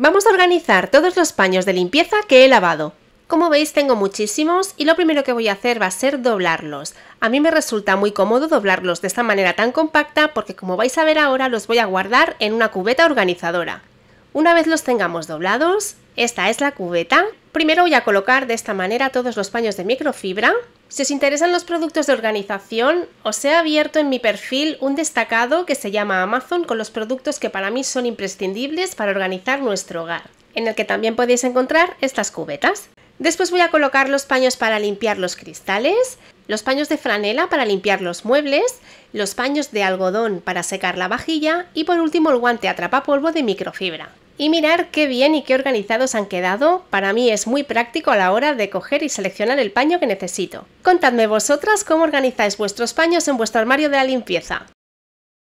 Vamos a organizar todos los paños de limpieza que he lavado. Como veis tengo muchísimos y lo primero que voy a hacer va a ser doblarlos. A mí me resulta muy cómodo doblarlos de esta manera tan compacta porque como vais a ver ahora los voy a guardar en una cubeta organizadora. Una vez los tengamos doblados, esta es la cubeta. Primero voy a colocar de esta manera todos los paños de microfibra si os interesan los productos de organización, os he abierto en mi perfil un destacado que se llama Amazon con los productos que para mí son imprescindibles para organizar nuestro hogar, en el que también podéis encontrar estas cubetas. Después voy a colocar los paños para limpiar los cristales, los paños de franela para limpiar los muebles, los paños de algodón para secar la vajilla y por último el guante atrapapolvo de microfibra. Y mirar qué bien y qué organizados han quedado, para mí es muy práctico a la hora de coger y seleccionar el paño que necesito. Contadme vosotras cómo organizáis vuestros paños en vuestro armario de la limpieza.